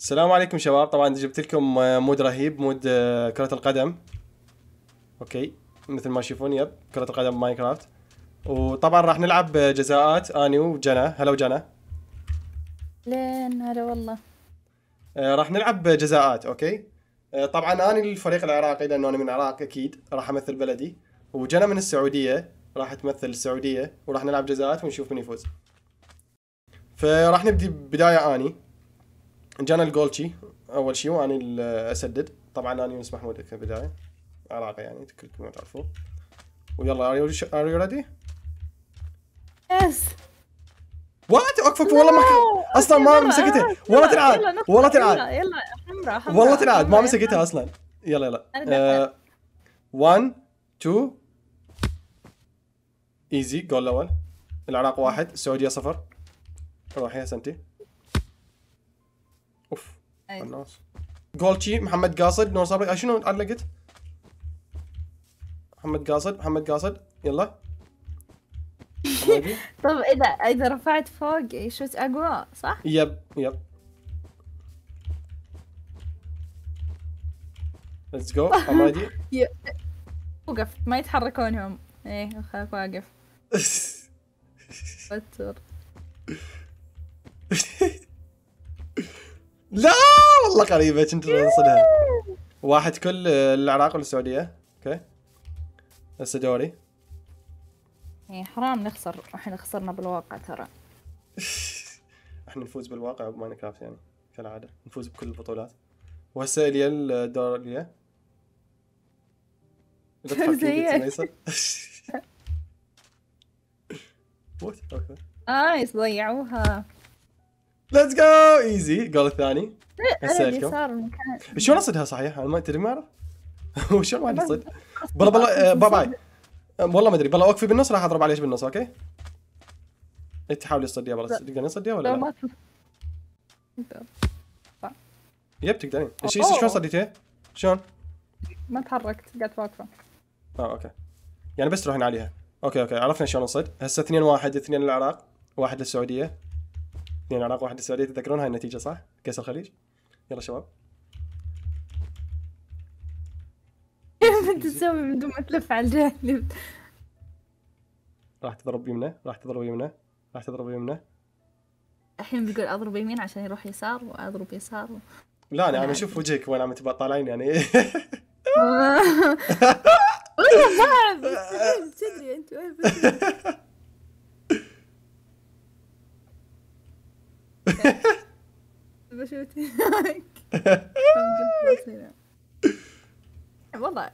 السلام عليكم شباب طبعا جبت لكم آه، مود رهيب مود آه، كرة القدم اوكي مثل ما تشوفون يب كرة القدم ماينكرافت وطبعا راح نلعب آه، جزاءات اني وجنا هلا وجنا لين هلا والله راح نلعب جزاءات اوكي طبعا اني الفريق العراقي لانه انا من العراق اكيد راح امثل بلدي وجنا من السعوديه راح تمثل السعوديه وراح نلعب جزاءات ونشوف من يفوز فراح نبدي بدايه اني جانا الجول شي اول شي واني اسدد طبعا انا يونس محمود كبدايه عراقي يعني كلكم تعرفوه ويلا ار يو ريدي؟ يس وات اوقف والله ما اصلا ما مسكتها والله تنعاد والله تنعاد يلا حمراء والله تنعاد ما مسكتها اصلا يلا يلا 1 2 ايزي جول الاول العراق واحد السعوديه صفر روحي يا سنتي خلاص جولتشي محمد قاصد نور صابر شنو علقت؟ محمد قاصد محمد قاصد يلا طب اذا اذا رفعت فوق يشوت إيه، اقوى صح؟ يب يب ليتس جو ام وقف ما يتحركون هم ايه اخاف واقف وتر لا والله قريبة كنت بوصلها واحد كل العراق والسعودية اوكي هسه دوري اي حرام نخسر احنا خسرنا بالواقع ترى احنا نفوز بالواقع كرافت يعني كالعادة نفوز بكل البطولات وهسه اليا الدور اليا زيك وات اوكي آه، ضيعوها ليتس جو ايزي الجول الثاني اسالكم إيه، شلون اصدها صحيح؟ انا ما تدري ما اعرف شلون ما اصد؟ بلا بلا باي باي آه، والله ما ادري بلا اوقفي بالنص راح اضرب عليك بالنص اوكي؟ انت إيه، حاولي تصديها بلا تقدرين تصديها ولا لا؟ يب تقدرين ايش شلون صديتيه؟ شلون؟ ما تحركت قعدت واقفه اه اوكي يعني بس تروحين عليها اوكي اوكي عرفنا شلون نصد هسه 2 1 2 للعراق واحد للسعوديه اثنين العراق واحد السعوديه تتذكرون هاي النتيجه صح؟ كاس الخليج يلا شباب انت تسوي من دون ما تلف على الجانب راح تضرب يمنى راح تضرب يمنى راح تضرب يمنى الحين بيقول اضرب يمين عشان يروح يسار واضرب يسار و... لا انا عم اشوف وجهك وين عم تبقى طالعين يعني والله ما اعرف انت وين بشوت هناك يعني. والله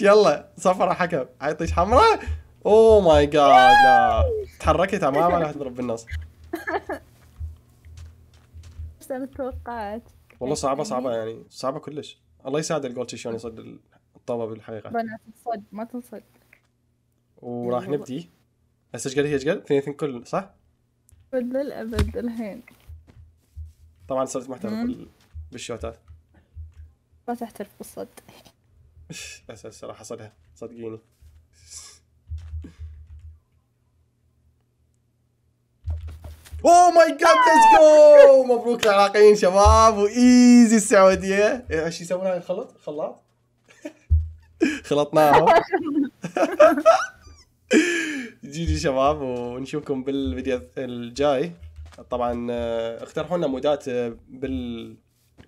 يلا صفرة حكم حيطيش حمراء اوه ماي جاد لا تحركي تماما راح تضرب بالنص ايش انا توقعت والله صعبة يعني صعبة يعني صعبة كلش الله يساعد الجولتش شلون يصد الطابة بالحقيقة بنات تصد ما تنصد وراح نبدي هسه ايش قد هي ايش قد؟ اثنين كل صح؟ كل للابد الحين طبعا صرت محترف بالشوتات ما تحترف بالصد بس الصراحه صدها صدقيني اوه ماي جاد ليتس جو مبروك العراقيين شباب وايزي السعوديه إيه، ايش يسوون هاي الخلط خلاط خلطناهم جي جي شباب ونشوفكم بالفيديو الجاي طبعا آه، اقترحوا لنا مودات آه، بال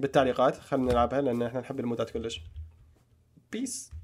بالتعليقات خلينا نلعبها لان احنا نحب المودات كلش بيس